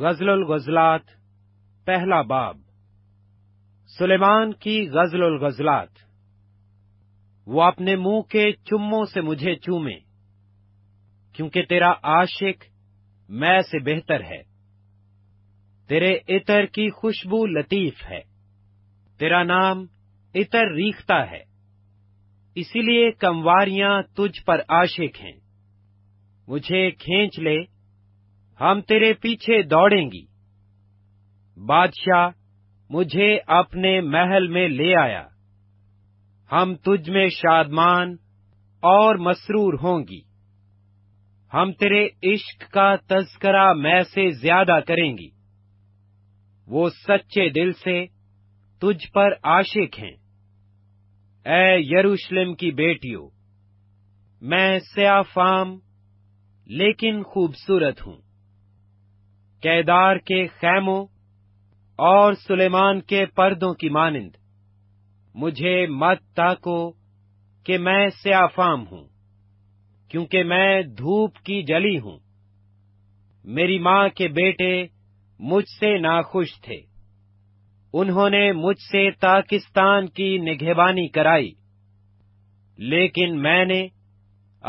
गजल गजलात पहला बाब सुलेमान की गजल गजलात वो अपने मुंह के चुम्मों से मुझे चूमे क्योंकि तेरा आशिक मैं से बेहतर है तेरे इतर की खुशबू लतीफ है तेरा नाम इतर रीखता है इसीलिए कमवारियां तुझ पर आशिक हैं मुझे खींच ले हम तेरे पीछे दौड़ेंगी बादशाह मुझे अपने महल में ले आया हम तुझ में शादमान और मसरूर होंगी हम तेरे इश्क का तस्करा मैं से ज्यादा करेंगी वो सच्चे दिल से तुझ पर आशिक हैं ए यरूशलेम की बेटियों मैं सयाफाम लेकिन खूबसूरत हूं कैदार के खैमों और सुलेमान के पर्दों की मानिंद मुझे मत ताको कि मैं स्याफाम हूं क्योंकि मैं धूप की जली हूं मेरी मां के बेटे मुझसे नाखुश थे उन्होंने मुझसे ताकिस्तान की निगहबानी कराई लेकिन मैंने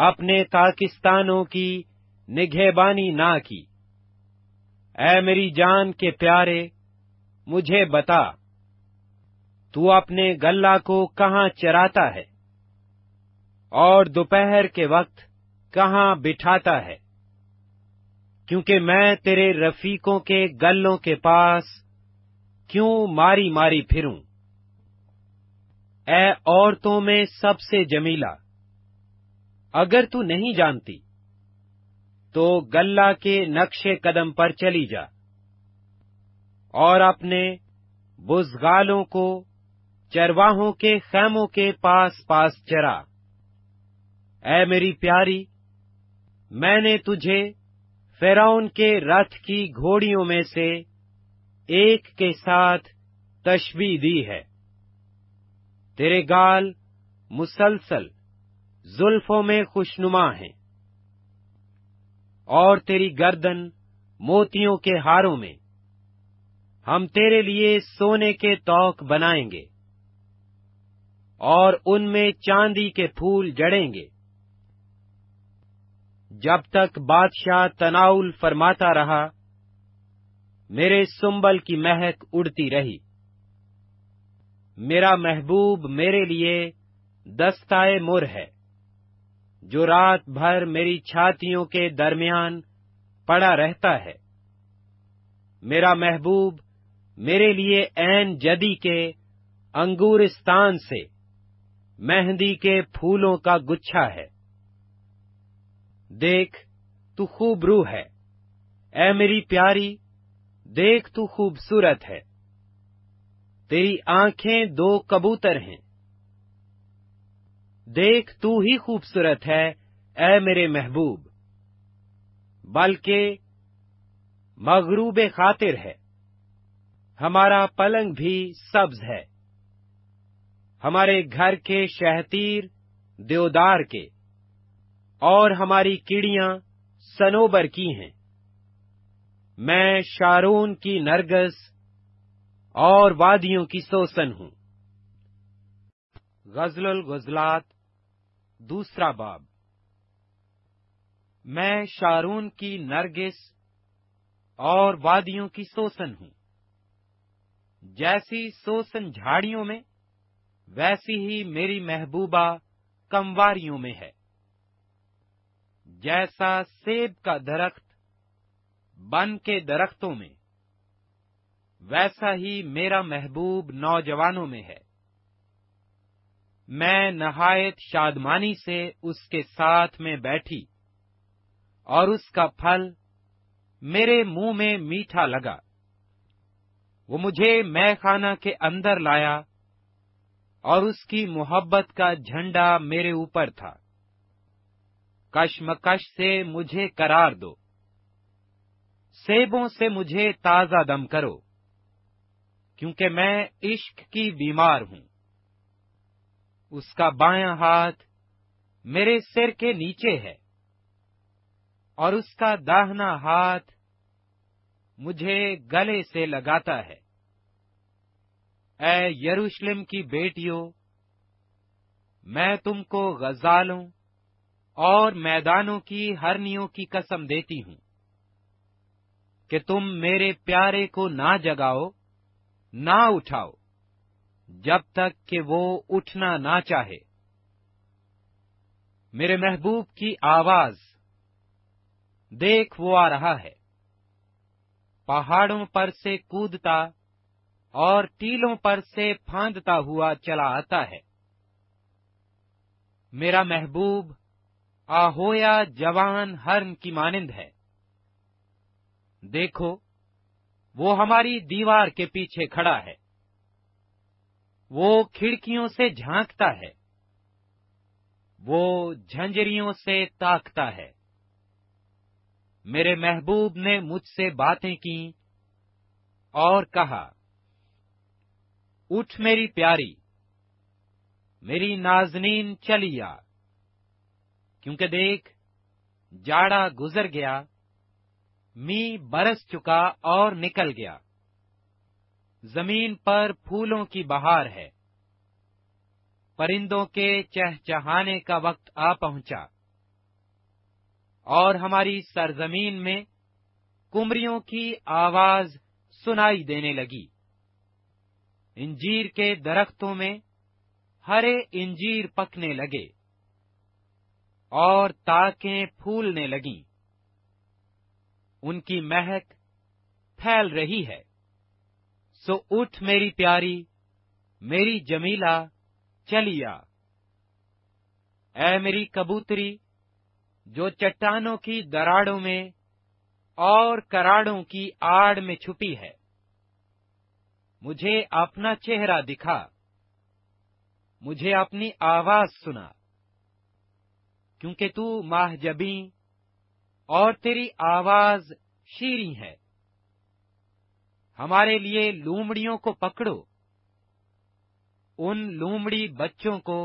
अपने ताकिस्तानों की निगहबानी ना की ए मेरी जान के प्यारे मुझे बता तू अपने गल्ला को कहाँ चराता है और दोपहर के वक्त कहाँ बिठाता है क्योंकि मैं तेरे रफीकों के गल्लों के पास क्यों मारी मारी फिरूं ए औरतों में सबसे जमीला अगर तू नहीं जानती तो गल्ला के नक्शे कदम पर चली जा और अपने बुजगालों को चरवाहों के खैमों के पास पास चरा ऐ मेरी प्यारी मैंने तुझे फेराउन के रथ की घोड़ियों में से एक के साथ तशबी दी है तेरे गाल मुसलसल जुल्फों में खुशनुमा हैं और तेरी गर्दन मोतियों के हारों में हम तेरे लिए सोने के तौक बनाएंगे और उनमें चांदी के फूल जड़ेंगे जब तक बादशाह तनाउल फरमाता रहा मेरे सुंबल की महक उड़ती रही मेरा महबूब मेरे लिए दस्ताए मुर है जो रात भर मेरी छातियों के दरमियान पड़ा रहता है मेरा महबूब मेरे लिए ऐन जदी के अंगूरिस्तान से मेहंदी के फूलों का गुच्छा है देख तू खूब रूह है ए मेरी प्यारी देख तू खूबसूरत है तेरी आंखें दो कबूतर हैं देख तू ही खूबसूरत है ए मेरे महबूब बल्कि मगरूब खातिर है हमारा पलंग भी सब्ज है हमारे घर के शहतीर देवदार के और हमारी चिड़िया सनोबर की हैं मैं शारून की नरगस और वादियों की सोसन हूं गजल गजलात दूसरा बाब मैं शारून की नरगिस और वादियों की सोसन हूँ जैसी सोसन झाड़ियों में वैसी ही मेरी महबूबा कमवारियों में है जैसा सेब का दरख्त बन के दरख्तों में वैसा ही मेरा महबूब नौजवानों में है मैं नहायत शादमानी से उसके साथ में बैठी और उसका फल मेरे मुंह में मीठा लगा वो मुझे मैखाना खाना के अंदर लाया और उसकी मोहब्बत का झंडा मेरे ऊपर था कशमकश से मुझे करार दो सेबों से मुझे ताजा दम करो क्योंकि मैं इश्क की बीमार हूं उसका बायां हाथ मेरे सिर के नीचे है और उसका दाहना हाथ मुझे गले से लगाता है ए यरूशलेम की बेटियों मैं तुमको गजालों और मैदानों की हरनियों की कसम देती हूं कि तुम मेरे प्यारे को ना जगाओ ना उठाओ जब तक कि वो उठना ना चाहे मेरे महबूब की आवाज देख वो आ रहा है पहाड़ों पर से कूदता और टीलों पर से फांदता हुआ चला आता है मेरा महबूब आहोया जवान हर्म की मानिंद है देखो वो हमारी दीवार के पीछे खड़ा है वो खिड़कियों से झांकता है वो झंझरियों से ताकता है मेरे महबूब ने मुझसे बातें की और कहा उठ मेरी प्यारी मेरी नाजनीन चलिया क्योंकि देख जाड़ा गुजर गया मी बरस चुका और निकल गया जमीन पर फूलों की बहार है परिंदों के चहचहाने का वक्त आ पहुंचा और हमारी सरजमीन में कुमरियों की आवाज सुनाई देने लगी इंजीर के दरख्तों में हरे इंजीर पकने लगे और ताकें फूलने लगीं उनकी महक फैल रही है सो उठ मेरी प्यारी मेरी जमीला चलिया ऐ मेरी कबूतरी जो चट्टानों की दराड़ों में और कराड़ों की आड़ में छुपी है मुझे अपना चेहरा दिखा मुझे अपनी आवाज सुना क्योंकि तू माहजबी और तेरी आवाज शीरी है हमारे लिए लूमड़ियों को पकड़ो उन लूमड़ी बच्चों को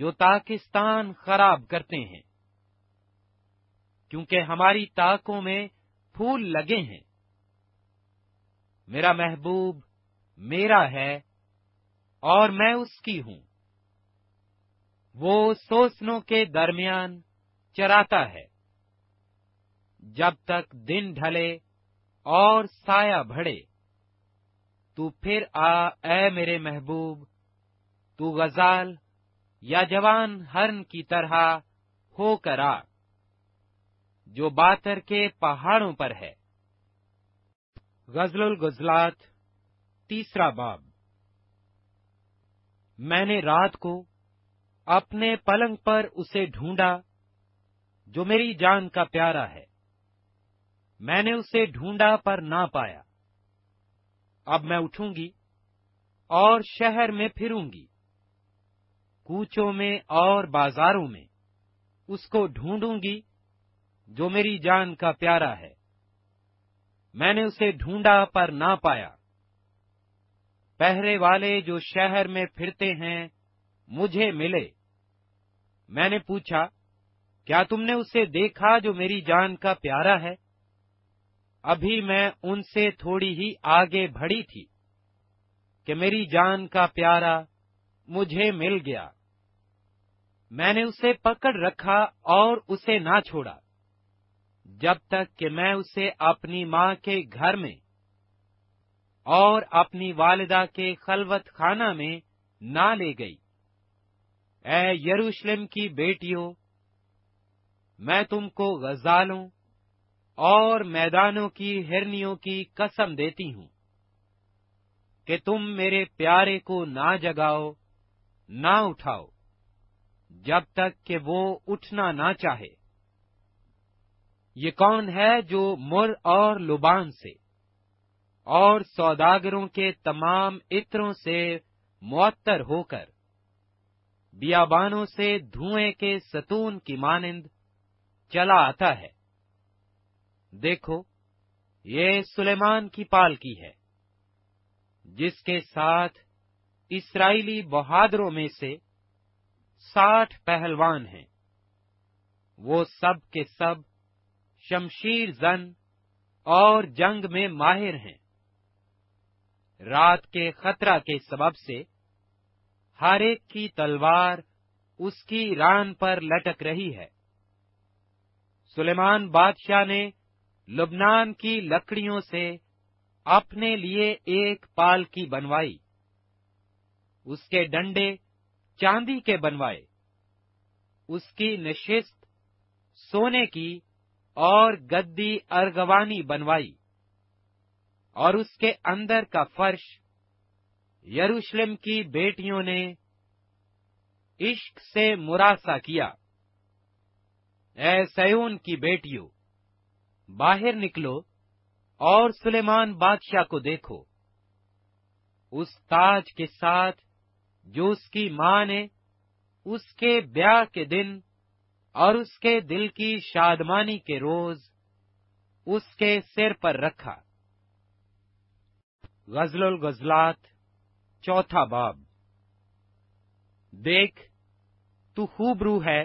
जो ताकिस्तान खराब करते हैं क्योंकि हमारी ताकों में फूल लगे हैं मेरा महबूब मेरा है और मैं उसकी हूं वो सोसनों के दरमियान चराता है जब तक दिन ढले और साया भड़े तू फिर आ ए मेरे महबूब तू गजाल या जवान हर्न की तरह होकर आ जो बातर के पहाड़ों पर है गजलुल गजलात तीसरा बाब मैंने रात को अपने पलंग पर उसे ढूंढा जो मेरी जान का प्यारा है मैंने उसे ढूंढा पर ना पाया अब मैं उठूंगी और शहर में फिरूंगी कूचों में और बाजारों में उसको ढूंढूंगी जो मेरी जान का प्यारा है मैंने उसे ढूंढा पर ना पाया पहरे वाले जो शहर में फिरते हैं मुझे मिले मैंने पूछा क्या तुमने उसे देखा जो मेरी जान का प्यारा है अभी मैं उनसे थोड़ी ही आगे बढ़ी थी कि मेरी जान का प्यारा मुझे मिल गया मैंने उसे पकड़ रखा और उसे ना छोड़ा जब तक कि मैं उसे अपनी मां के घर में और अपनी वालिदा के खलवत खाना में ना ले गई ए यरूशलेम की बेटियों मैं तुमको गजालों और मैदानों की हिरनियों की कसम देती हूं कि तुम मेरे प्यारे को ना जगाओ ना उठाओ जब तक कि वो उठना ना चाहे ये कौन है जो मुर और लुबान से और सौदागरों के तमाम इत्रों से मुअत्तर होकर बियाबानों से धुएं के सतून की मानिंद चला आता है देखो ये सुलेमान की पालकी है जिसके साथ इसराइली बहादुरों में से साठ पहलवान हैं वो सब के सब शमशीर जन और जंग में माहिर हैं रात के खतरा के सबब से हर एक की तलवार उसकी रान पर लटक रही है सुलेमान बादशाह ने लुबनान की लकड़ियों से अपने लिए एक पाल की बनवाई उसके डंडे चांदी के बनवाए उसकी निशिस्त सोने की और गद्दी अर्गवानी बनवाई और उसके अंदर का फर्श यरूशलेम की बेटियों ने इश्क से मुरासा किया ऐ सयून की बेटियों बाहर निकलो और सुलेमान बादशाह को देखो उस ताज के साथ जो उसकी मां ने उसके ब्याह के दिन और उसके दिल की शादमानी के रोज उसके सिर पर रखा गजल गजलात चौथा बाब देख तू खूब रू है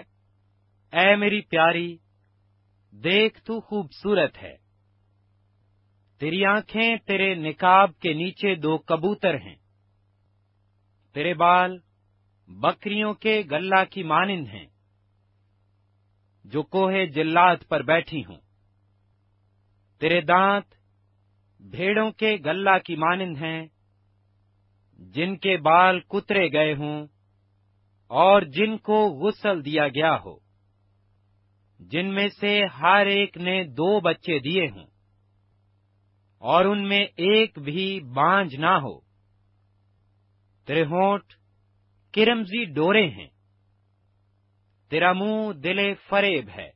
ऐ मेरी प्यारी देख तू खूबसूरत है तेरी आंखें तेरे निकाब के नीचे दो कबूतर हैं तेरे बाल बकरियों के गल्ला की मानिंद हैं जो कोहे जिल्लात पर बैठी हूं तेरे दांत भेड़ों के गल्ला की मानिंद हैं जिनके बाल कुतरे गए हों और जिनको गुसल दिया गया हो जिनमें से हर एक ने दो बच्चे दिए हों और उनमें एक भी बांझ ना हो तेरे किरमजी डोरे हैं तेरा मुंह दिले फरेब है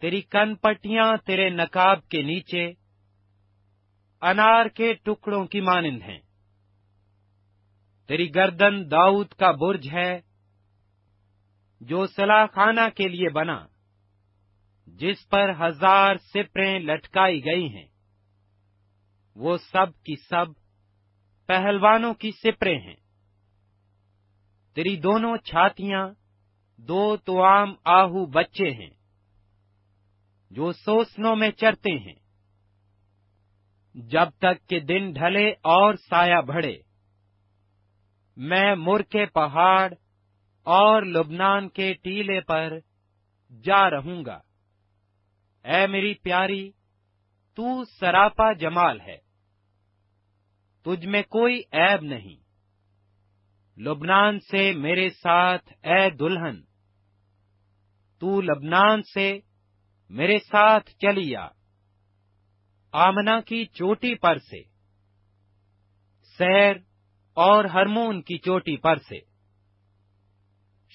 तेरी कनपटियां तेरे नकाब के नीचे अनार के टुकड़ों की मानिंद हैं तेरी गर्दन दाऊद का बुर्ज है जो सलाहखाना के लिए बना जिस पर हजार सिपरें लटकाई गई हैं वो सब की सब पहलवानों की सिपरें हैं तेरी दोनों छातियां दो तो आम आहू बच्चे हैं जो सोसनों में चरते हैं जब तक के दिन ढले और साया भड़े मैं मुर के पहाड़ और लुबनान के टीले पर जा रहूंगा ऐ मेरी प्यारी तू सरापा जमाल है तुझ में कोई ऐब नहीं लुबनान से मेरे साथ ऐ दुल्हन तू लबनान से मेरे साथ चली आ आमना की चोटी पर से सैर और हरमोन की चोटी पर से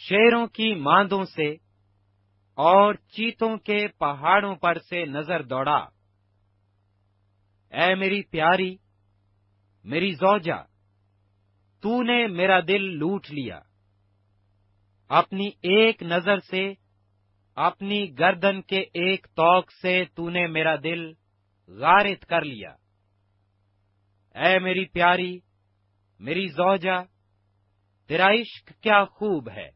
शेरों की मांदों से और चीतों के पहाड़ों पर से नजर दौड़ा ऐ मेरी प्यारी मेरी जौजा तूने मेरा दिल लूट लिया अपनी एक नजर से अपनी गर्दन के एक तोक से तूने मेरा दिल गारित कर लिया ऐ मेरी प्यारी मेरी जौजा तेरा इश्क क्या खूब है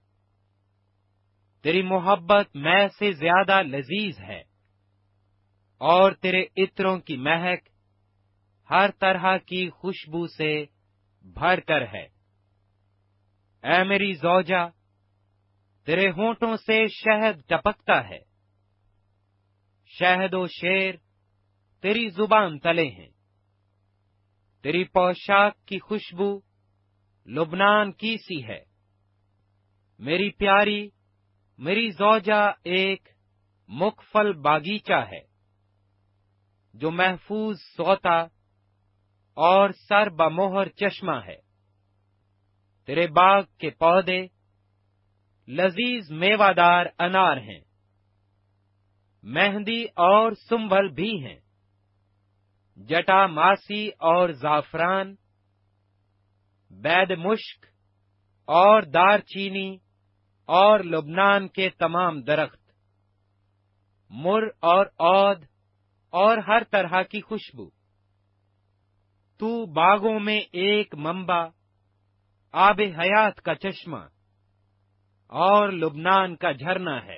तेरी मोहब्बत मैं से ज्यादा लजीज है और तेरे इत्रों की महक हर तरह की खुशबू से भरकर है ऐ मेरी जौजा तेरे होठों से शहद टपकता है शहद शेर तेरी जुबान तले हैं तेरी पोशाक की खुशबू लुबनान की सी है मेरी प्यारी मेरी जौजा एक मुखफल बागीचा है जो महफूज सोता और सर बमोहर चश्मा है तेरे बाग के पौधे लजीज मेवादार अनार हैं मेहंदी और सुंबल भी हैं जटा मासी और जाफरान बैद मुश्क और दारचीनी और लुबनान के तमाम दरख्त मुर और औद और हर तरह की खुशबू तू बागों में एक मंबा आब हयात का चश्मा और लुबनान का झरना है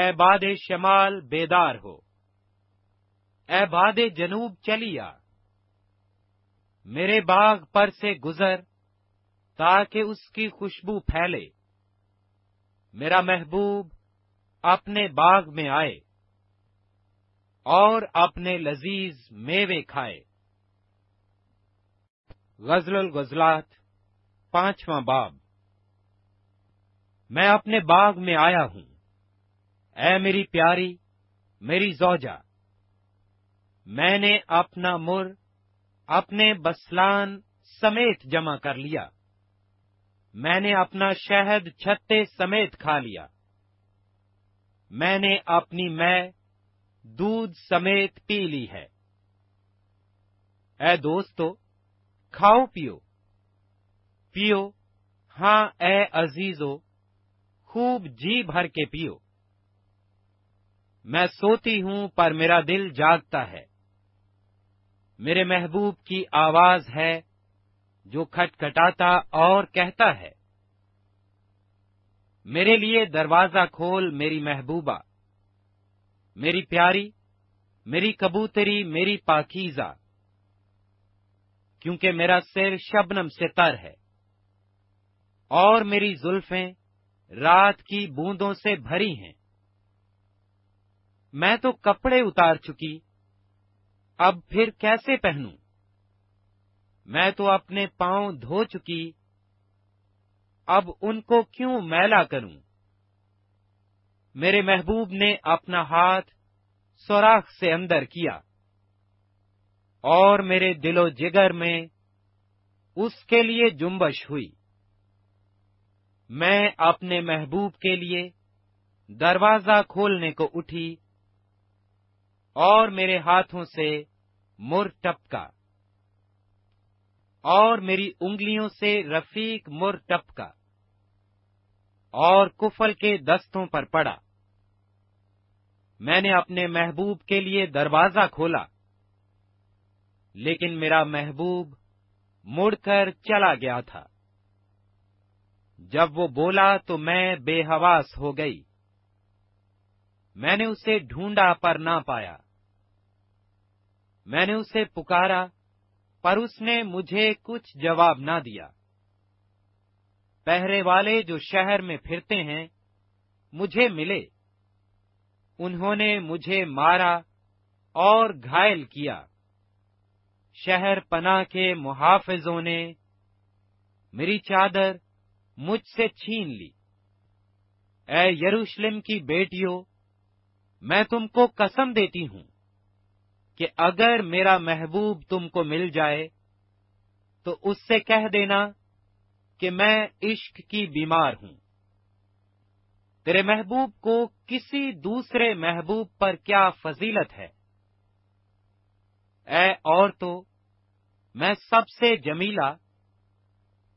ए बाद शमाल बेदार हो ए बाद जनूब चलिया मेरे बाग पर से गुजर ताकि उसकी खुशबू फैले मेरा महबूब अपने बाग में आए और अपने लजीज मेवे खाए गजल गजलात पांचवा बाब मैं अपने बाग में आया हूं ऐ मेरी प्यारी मेरी जौजा मैंने अपना मुर अपने बसलान समेत जमा कर लिया मैंने अपना शहद छत्ते समेत खा लिया मैंने अपनी मैं दूध समेत पी ली है ए दोस्तों खाओ पियो पियो हां ए अजीजो खूब जी भर के पियो मैं सोती हूं पर मेरा दिल जागता है मेरे महबूब की आवाज है जो खटखटाता और कहता है मेरे लिए दरवाजा खोल मेरी महबूबा मेरी प्यारी मेरी कबूतरी मेरी पाखीजा क्योंकि मेरा सिर शबनम से तर है और मेरी जुल्फें रात की बूंदों से भरी हैं मैं तो कपड़े उतार चुकी अब फिर कैसे पहनूं मैं तो अपने पांव धो चुकी अब उनको क्यों मैला करूं मेरे महबूब ने अपना हाथ सोराख से अंदर किया और मेरे दिलो जिगर में उसके लिए जुम्बश हुई मैं अपने महबूब के लिए दरवाजा खोलने को उठी और मेरे हाथों से मुर टपका और मेरी उंगलियों से रफीक मुर टपका और कुफल के दस्तों पर पड़ा मैंने अपने महबूब के लिए दरवाजा खोला लेकिन मेरा महबूब मुड़कर चला गया था जब वो बोला तो मैं बेहवास हो गई मैंने उसे ढूंढा पर ना पाया मैंने उसे पुकारा पर उसने मुझे कुछ जवाब ना दिया पहरे वाले जो शहर में फिरते हैं मुझे मिले उन्होंने मुझे मारा और घायल किया शहर पना के मुहाफिजों ने मेरी चादर मुझसे छीन ली ए यरूशलेम की बेटियों मैं तुमको कसम देती हूं कि अगर मेरा महबूब तुमको मिल जाए तो उससे कह देना कि मैं इश्क की बीमार हूं तेरे महबूब को किसी दूसरे महबूब पर क्या फजीलत है ए और तो मैं सबसे जमीला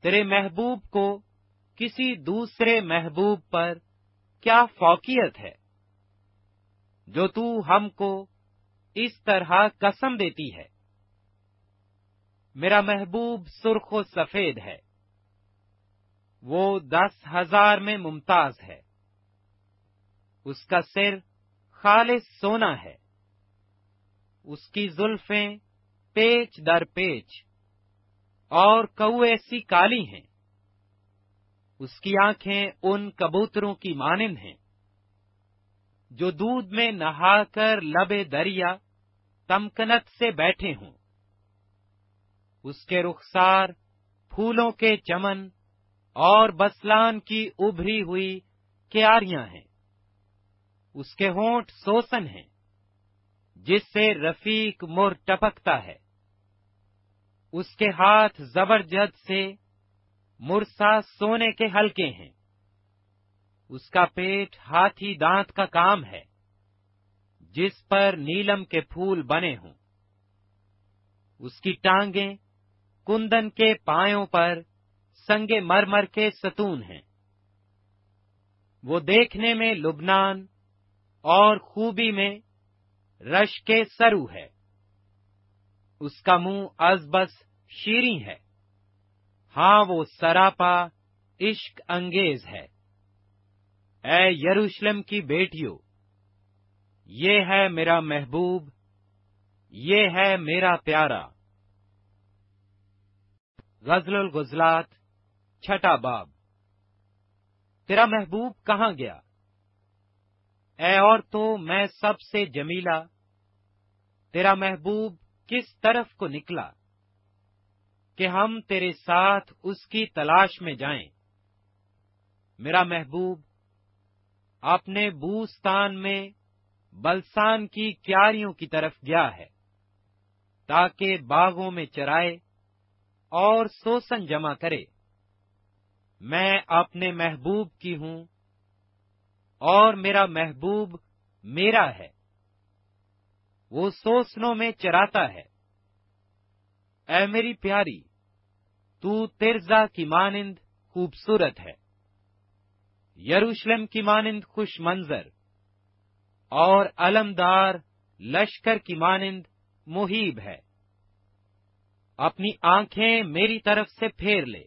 तेरे महबूब को किसी दूसरे महबूब पर क्या फौकियत है जो तू हमको इस तरह कसम देती है मेरा महबूब सुर्ख सफेद है वो दस हजार में मुमताज है उसका सिर खालिश सोना है उसकी जुल्फें पेच दर पेच और कौ ऐसी काली हैं उसकी आंखें उन कबूतरों की मानिंद हैं जो दूध में नहाकर लबे दरिया तमकनत से बैठे हों उसके रुखसार फूलों के चमन और बसलान की उभरी हुई क्यारियां हैं उसके होंठ सोसन हैं जिससे रफीक मोर टपकता है उसके हाथ जबरदस्त से मुरसा सोने के हल्के हैं उसका पेट हाथी दांत का काम है जिस पर नीलम के फूल बने हों उसकी टांगे कुंदन के पायों पर संगे मरमर के सतून हैं वो देखने में लुबनान और खूबी में रश के सरु है उसका मुंह अजबस शीरी है हां वो सरापा इश्क अंगेज है ए यरूशलेम की बेटियों ये है मेरा महबूब ये है मेरा प्यारा गजल गुजलात छठा बाब तेरा महबूब कहाँ गया ए और तो मैं सबसे जमीला तेरा महबूब किस तरफ को निकला कि हम तेरे साथ उसकी तलाश में जाएं। मेरा महबूब आपने बूस्तान में बलसान की क्यारियों की तरफ गया है ताकि बागों में चराए और शोषण जमा करे मैं अपने महबूब की हूं और मेरा महबूब मेरा है वो शोषणों में चराता है ऐ मेरी प्यारी तू तिरजा की मानिंद खूबसूरत है यरूशलेम की मानिंद खुश मंजर और अलमदार लश्कर की मानिंद मुहिब है अपनी आंखें मेरी तरफ से फेर ले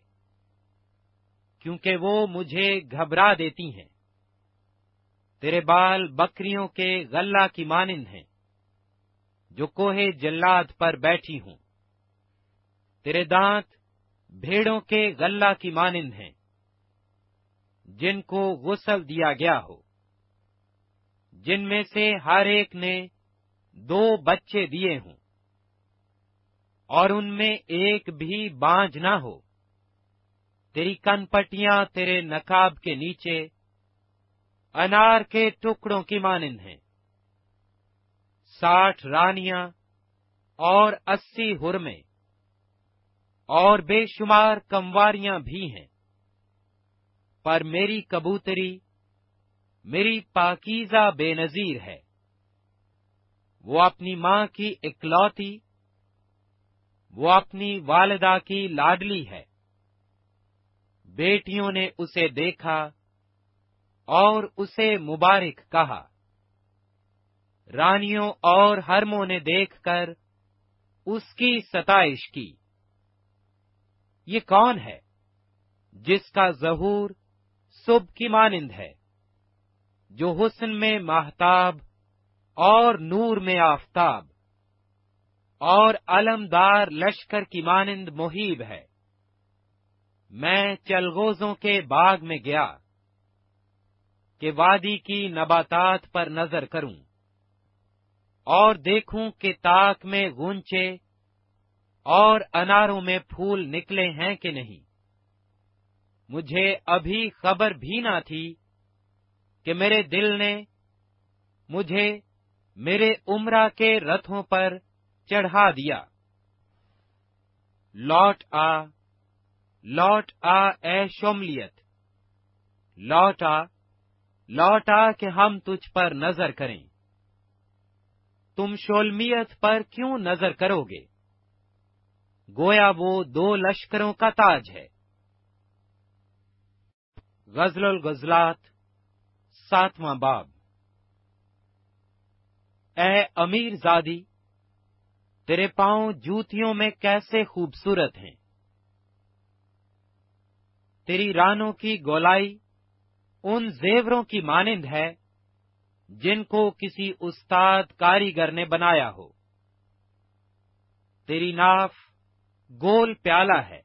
क्योंकि वो मुझे घबरा देती हैं तेरे बाल बकरियों के गल्ला की मानिंद हैं जो कोहे जल्लाद पर बैठी हूं तेरे दांत भेड़ों के गल्ला की मानिंद हैं जिनको गुसल दिया गया हो जिनमें से हर एक ने दो बच्चे दिए हों और उनमें एक भी बांझ ना हो तेरी कनपटियां तेरे नकाब के नीचे अनार के टुकड़ों की मानिंद हैं साठ रानियां और अस्सी हुरमे और बेशुमार कमवारियां भी हैं पर मेरी कबूतरी मेरी पाकीजा बेनजीर है वो अपनी मां की इकलौती वो अपनी वालदा की लाडली है बेटियों ने उसे देखा और उसे मुबारक कहा रानियों और हरमों ने देखकर उसकी सताइश की ये कौन है जिसका जहूर सुब की मानिंद है जो हुसन में महताब और नूर में आफताब और अलमदार लश्कर की मानंद मुहिब है मैं चलगोजों के बाग में गया कि वादी की नबातात पर नजर करूं और देखूं कि ताक में गुंचे और अनारों में फूल निकले हैं कि नहीं मुझे अभी खबर भी ना थी कि मेरे दिल ने मुझे मेरे उम्रा के रथों पर चढ़ा दिया लौट आ लौट आ ए शोमलियत लौट आ लौट आ कि हम तुझ पर नजर करें तुम शोलमियत पर क्यों नजर करोगे गोया वो दो लश्करों का ताज है गजल गजलात सातवां बाब ए अमीर जादी तेरे पांव जूतियों में कैसे खूबसूरत हैं तेरी रानों की गोलाई उन जेवरों की मानिंद है जिनको किसी उस्ताद कारीगर ने बनाया हो तेरी नाफ गोल प्याला है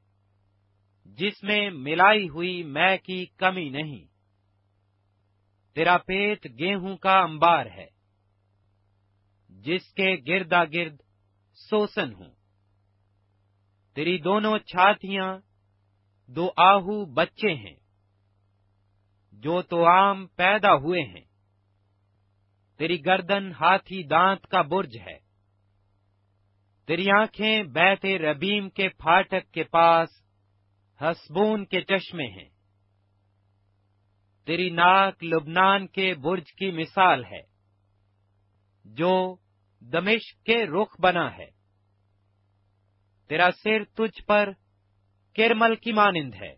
जिसमें मिलाई हुई मैं की कमी नहीं तेरा पेट गेहूं का अंबार है जिसके गिरदा गिर्द सोसन हूं तेरी दोनों छातियां दो आहू बच्चे हैं जो तो आम पैदा हुए हैं तेरी गर्दन हाथी दांत का बुर्ज है तेरी आंखें बैते रबीम के फाटक के पास हसबून के चश्मे हैं तेरी नाक लुबनान के बुर्ज की मिसाल है जो दमिश के रुख बना है तेरा सिर तुझ पर केरमल की मानिंद है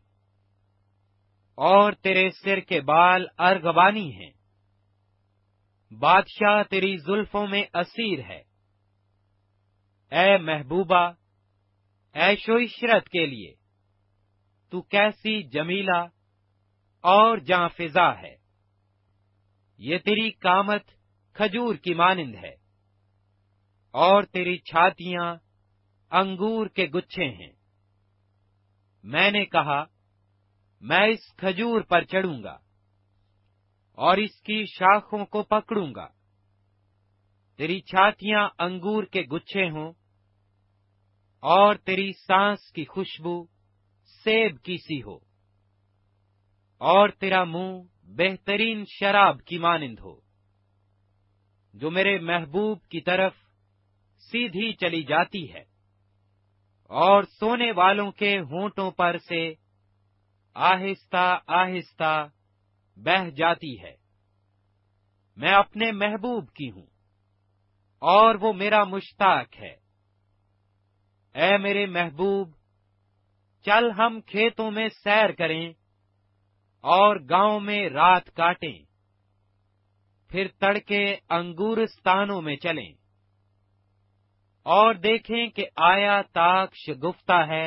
और तेरे सिर के बाल अर्घवानी हैं बादशाह तेरी जुल्फों में असीर है ए महबूबा ऐशो इशरत के लिए तू कैसी जमीला और जहां फिजा है ये तेरी कामत खजूर की मानिंद है और तेरी छातियां अंगूर के गुच्छे हैं मैंने कहा मैं इस खजूर पर चढ़ूंगा और इसकी शाखों को पकड़ूंगा तेरी छातियां अंगूर के गुच्छे हों और तेरी सांस की खुशबू सेब की सी हो और तेरा मुंह बेहतरीन शराब की मानिंद हो जो मेरे महबूब की तरफ सीधी चली जाती है और सोने वालों के होंठों पर से आहिस्ता आहिस्ता बह जाती है मैं अपने महबूब की हूं और वो मेरा मुश्ताक है ऐ मेरे महबूब चल हम खेतों में सैर करें और गांव में रात काटें फिर तड़के अंगूर स्थानों में चलें और देखें कि आया ताक्ष गुफ्ता है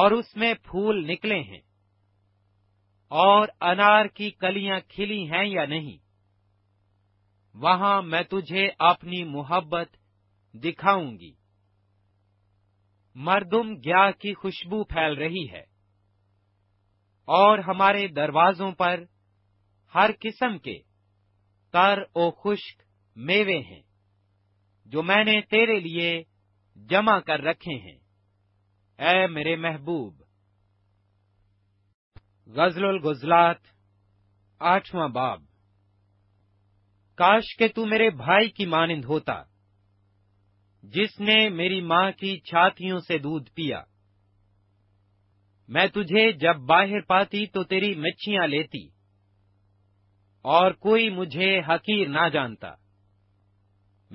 और उसमें फूल निकले हैं और अनार की कलियां खिली हैं या नहीं वहां मैं तुझे अपनी मोहब्बत दिखाऊंगी मरदुम ग्या की खुशबू फैल रही है और हमारे दरवाजों पर हर किस्म के तर ओ खुश्क मेवे हैं जो मैंने तेरे लिए जमा कर रखे हैं ए मेरे महबूब गजल गुजलात आठवां बाब काश के तू मेरे भाई की मानिंद होता जिसने मेरी माँ की छातियों से दूध पिया मैं तुझे जब बाहर पाती तो तेरी मच्छियां लेती और कोई मुझे हकीर ना जानता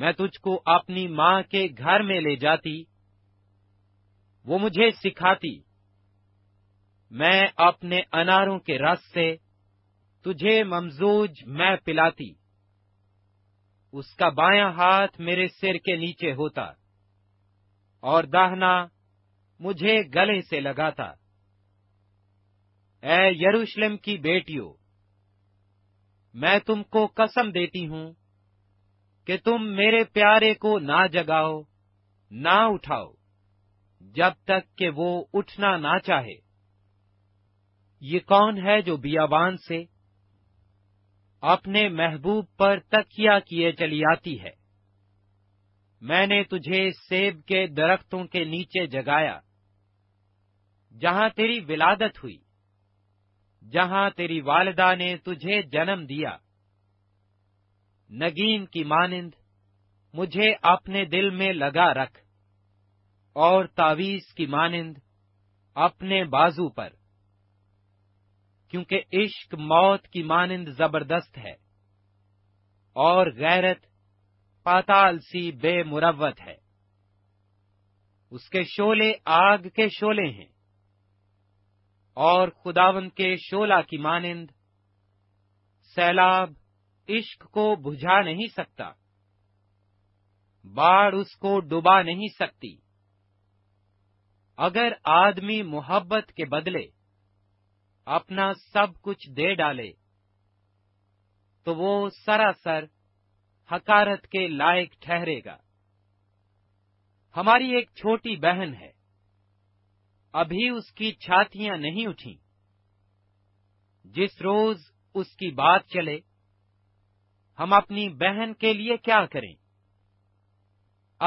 मैं तुझको अपनी मां के घर में ले जाती वो मुझे सिखाती मैं अपने अनारों के रस से तुझे ममजूज मैं पिलाती उसका बायां हाथ मेरे सिर के नीचे होता और दाहना मुझे गले से लगाता ए यरूशलेम की बेटियों मैं तुमको कसम देती हूं कि तुम मेरे प्यारे को ना जगाओ ना उठाओ जब तक कि वो उठना ना चाहे ये कौन है जो बियाबान से अपने महबूब पर तकिया किए चली आती है मैंने तुझे सेब के दरख्तों के नीचे जगाया जहां तेरी विलादत हुई जहां तेरी वालदा ने तुझे जन्म दिया नगीन की मानिंद मुझे अपने दिल में लगा रख और तावीज की मानिंद अपने बाजू पर क्योंकि इश्क मौत की मानिंद जबरदस्त है और गैरत पाताल सी बेमुरवत है उसके शोले आग के शोले हैं और खुदावन के शोला की मानिंद सैलाब इश्क को बुझा नहीं सकता बाढ़ उसको डुबा नहीं सकती अगर आदमी मोहब्बत के बदले अपना सब कुछ दे डाले तो वो सरासर हकारत के लायक ठहरेगा हमारी एक छोटी बहन है अभी उसकी छातियां नहीं उठी जिस रोज उसकी बात चले हम अपनी बहन के लिए क्या करें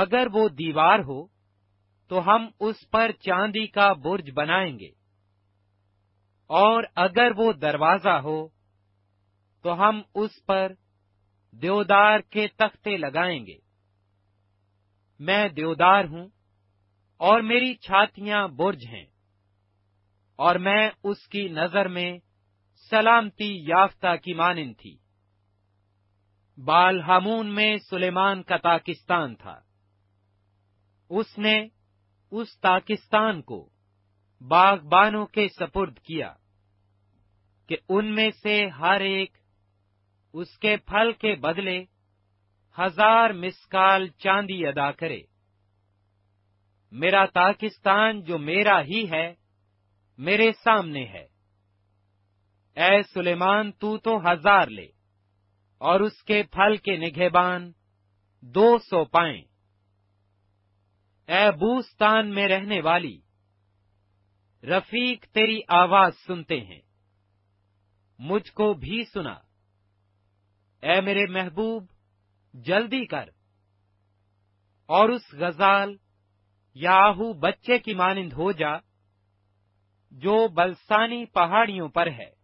अगर वो दीवार हो तो हम उस पर चांदी का बुर्ज बनाएंगे और अगर वो दरवाजा हो तो हम उस पर देवदार के तख्ते लगाएंगे मैं देवदार हूं और मेरी छातियां बुर्ज हैं और मैं उसकी नजर में सलामती याफ्ता की मानिन थी बाल हामून में सुलेमान का ताकिस्तान था उसने उस ताकिस्तान को बागबानों के सपुर्द किया कि उनमें से हर एक उसके फल के बदले हजार मिसकाल चांदी अदा करे मेरा ताकिस्तान जो मेरा ही है मेरे सामने है ए सुलेमान तू तो हजार ले और उसके फल के निघेबान दो सौ पाए ए बूस्तान में रहने वाली रफीक तेरी आवाज सुनते हैं मुझको भी सुना ए मेरे महबूब जल्दी कर और उस गजाल याहू बच्चे की मानिंद हो जा जो बलसानी पहाड़ियों पर है